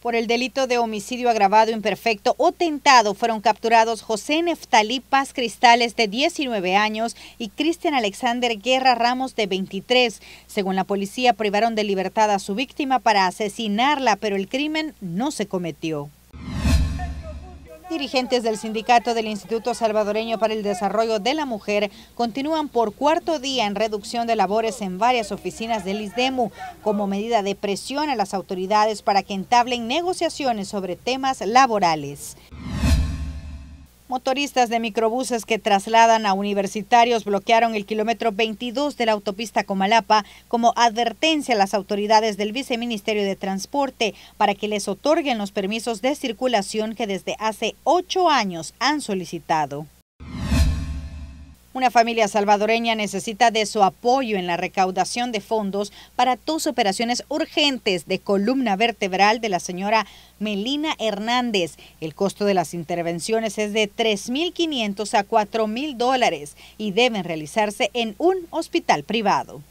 Por el delito de homicidio agravado imperfecto o tentado fueron capturados José Neftalí Paz Cristales de 19 años y Cristian Alexander Guerra Ramos de 23. Según la policía privaron de libertad a su víctima para asesinarla, pero el crimen no se cometió. Dirigentes del sindicato del Instituto Salvadoreño para el Desarrollo de la Mujer continúan por cuarto día en reducción de labores en varias oficinas del ISDEMU como medida de presión a las autoridades para que entablen negociaciones sobre temas laborales. Motoristas de microbuses que trasladan a universitarios bloquearon el kilómetro 22 de la autopista Comalapa como advertencia a las autoridades del Viceministerio de Transporte para que les otorguen los permisos de circulación que desde hace ocho años han solicitado. Una familia salvadoreña necesita de su apoyo en la recaudación de fondos para dos operaciones urgentes de columna vertebral de la señora Melina Hernández. El costo de las intervenciones es de 3.500 a 4.000 dólares y deben realizarse en un hospital privado.